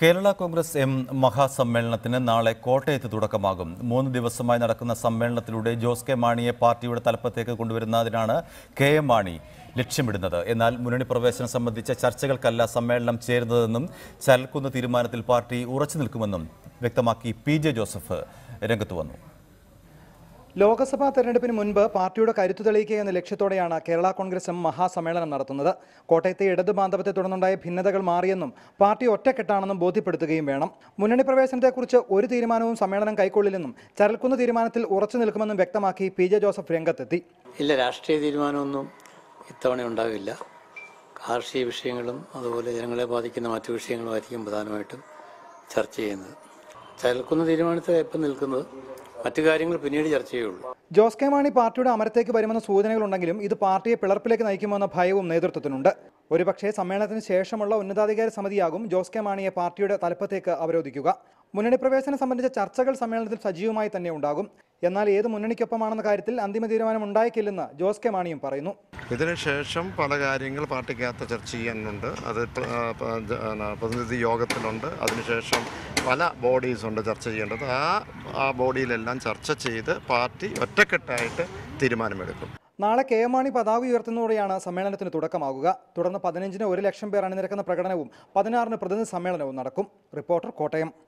Kerala Congress M മഹാസമ്മേളനത്തിന് നാളെ കോട്ടയത്ത് തുടക്കമാകും മൂന്ന് ദിവസമായി നടക്കുന്ന സമ്മേളനത്തിലൂടെ ജോസ് കെ മാണിയെ പാർട്ടിയുടെ തലപ്പത്തേക്ക് കൊണ്ടുവരുന്നതിനാണ് കെ എം മാണി ലക്ഷ്യമിടുന്നത് എന്നാൽ മുന്നണി പ്രവേശനം സംബന്ധിച്ച ചർച്ചകൾക്കല്ല സമ്മേളനം ചേരുന്നതെന്നും ചലക്കുന്ന തീരുമാനത്തിൽ പാർട്ടി ഉറച്ചു നിൽക്കുമെന്നും വ്യക്തമാക്കി പി ജെ ജോസഫ് രംഗത്ത് വന്നു ലോക്സഭാ തെരഞ്ഞെടുപ്പിന് മുൻപ് പാർട്ടിയുടെ കരുത്തു തെളിയിക്കുക എന്ന ലക്ഷ്യത്തോടെയാണ് കേരള കോൺഗ്രസും മഹാസമ്മേളനം നടത്തുന്നത് കോട്ടയത്തെ ഇടതു ബാന്ധവത്തെ തുടർന്നുണ്ടായ ഭിന്നതകൾ മാറിയെന്നും പാർട്ടി ഒറ്റക്കെട്ടാണെന്നും ബോധ്യപ്പെടുത്തുകയും വേണം മുന്നണി പ്രവേശനത്തെക്കുറിച്ച് ഒരു തീരുമാനവും സമ്മേളനം കൈക്കൊള്ളില്ലെന്നും ചരൽക്കുന്ന തീരുമാനത്തിൽ ഉറച്ചു നിൽക്കുമെന്നും വ്യക്തമാക്കി പി ജെ ജോസഫ് രംഗത്തെത്തി ഇല്ല രാഷ്ട്രീയ തീരുമാനമൊന്നും ഇത്തവണ ഉണ്ടാവില്ല കാർഷിക വിഷയങ്ങളും അതുപോലെ ജനങ്ങളെ ബാധിക്കുന്ന മറ്റു വിഷയങ്ങളുമായിരിക്കും പ്രധാനമായിട്ടും ചർച്ച ചെയ്യുന്നത് ചരൽക്കുന്ന തീരുമാനത്തിൽ എപ്പം നിൽക്കുന്നത് മറ്റു കാര്യങ്ങൾ പിന്നീട് ചർച്ച ചെയ്യുള്ളൂ ജോസ് കെ മാണി പാർട്ടിയുടെ അമരത്തേക്ക് വരുമെന്ന സൂചനകളുണ്ടെങ്കിലും ഇത് പാർട്ടിയെ പിളർപ്പിലേക്ക് നയിക്കുമെന്ന ഭയവും നേതൃത്വത്തിനുണ്ട് ഒരുപക്ഷേ സമ്മേളനത്തിന് ശേഷമുള്ള ഉന്നതാധികാര സമിതിയാകും ജോസ് കെ മാണിയെ പാർട്ടിയുടെ തലപ്പത്തേക്ക് അവരോധിക്കുക മുന്നണി പ്രവേശനം സംബന്ധിച്ച ചർച്ചകൾ സമ്മേളനത്തിൽ സജീവമായി തന്നെ ഉണ്ടാകും എന്നാൽ ഏത് മുന്നണിക്കൊപ്പമാണെന്ന കാര്യത്തിൽ അന്തിമ തീരുമാനം ഉണ്ടായേക്കില്ലെന്ന് ജോസ് കെ മാണിയും പറയുന്നു ഇതിനുശേഷം പല കാര്യങ്ങൾ പാർട്ടിക്കകത്ത് ചർച്ച ചെയ്യാനുണ്ട് അത് പ്രതിനിധി യോഗത്തിലുണ്ട് അതിനുശേഷം പല ബോഡീസ് ഉണ്ട് ചർച്ച ചെയ്യേണ്ടത് ആ ആ ബോഡിയിലെല്ലാം ചർച്ച ചെയ്ത് പാർട്ടി ഒറ്റക്കെട്ടായിട്ട് തീരുമാനമെടുക്കും നാളെ കെ എം മാണി പതാക ഉയർത്തുന്നതോടെയാണ് സമ്മേളനത്തിന് തുടക്കമാകുക തുടർന്ന് പതിനഞ്ചിന് ഒരു ലക്ഷം പേർ അണിനിരക്കുന്ന പ്രകടനവും പതിനാറിന് പ്രതിനിധി സമ്മേളനവും നടക്കും റിപ്പോർട്ടർ കോട്ടയം